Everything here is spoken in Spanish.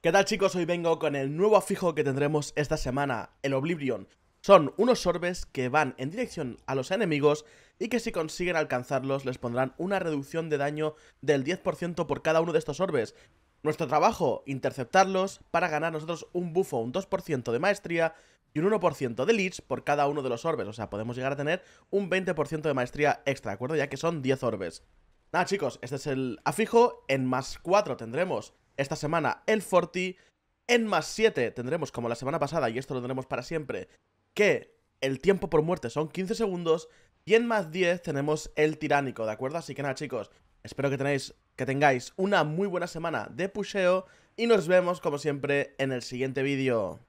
¿Qué tal chicos? Hoy vengo con el nuevo afijo que tendremos esta semana, el Oblivion. Son unos orbes que van en dirección a los enemigos y que si consiguen alcanzarlos les pondrán una reducción de daño del 10% por cada uno de estos orbes Nuestro trabajo, interceptarlos para ganar nosotros un bufo, un 2% de maestría y un 1% de leads por cada uno de los orbes. O sea, podemos llegar a tener un 20% de maestría extra, ¿de acuerdo? Ya que son 10 orbes. Nada chicos, este es el afijo. En más 4 tendremos esta semana el 40. En más 7 tendremos, como la semana pasada, y esto lo tenemos para siempre, que el tiempo por muerte son 15 segundos. Y en más 10 tenemos el tiránico, ¿de acuerdo? Así que nada, chicos, espero que, que tengáis una muy buena semana de pusheo. Y nos vemos, como siempre, en el siguiente vídeo.